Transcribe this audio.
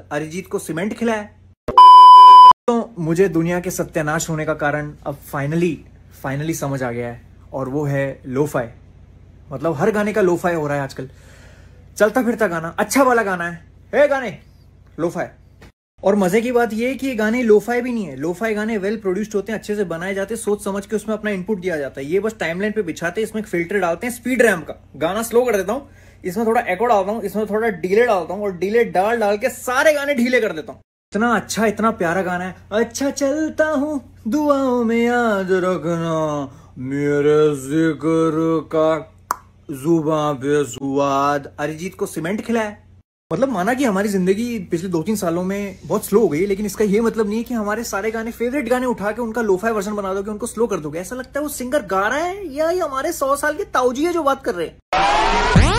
तो अरिजीत को सीमेंट खिलाया तो मुझे दुनिया के सत्यानाश होने का कारण अब फाइनली फाइनली समझ आ गया है और वो है लोफाई मतलब हर गाने का लोफाई हो रहा है आजकल चलता फिरता गाना अच्छा वाला गाना है हे गाने लोफाई और मजे की बात यह कि ये गाने लोफाई भी नहीं है लोफाई गाने वेल प्रोड्यूस्ड होते हैं अच्छे से बनाए जाते हैं सोच समझ के उसमें अपना इनपुट दिया जाता है ये बस टाइमलाइन पे बिछाते हैं इसमें फिल्टर डालते हैं स्पीड रैम का गाना स्लो कर देता हूं इसमें थोड़ा एक डालता हूँ इसमें थोड़ा डीले डालता हूँ और डीले डाल डाल के सारे गाने ढीले कर देता हूँ इतना अच्छा इतना प्यारा गाना है अच्छा चलता हूँ दुआओं में याद रखना मेरे जिक्र का जुबा पे अरिजीत को सीमेंट खिलाया मतलब माना कि हमारी जिंदगी पिछले दो तीन सालों में बहुत स्लो हो गई लेकिन इसका ये मतलब नहीं है कि हमारे सारे गाने फेवरेट गाने उठा के उनका लोफाई वर्जन बना दोगे उनको स्लो कर दोगे ऐसा लगता है वो सिंगर गा रहा है या ये हमारे सौ साल के ताऊजी है जो बात कर रहे हैं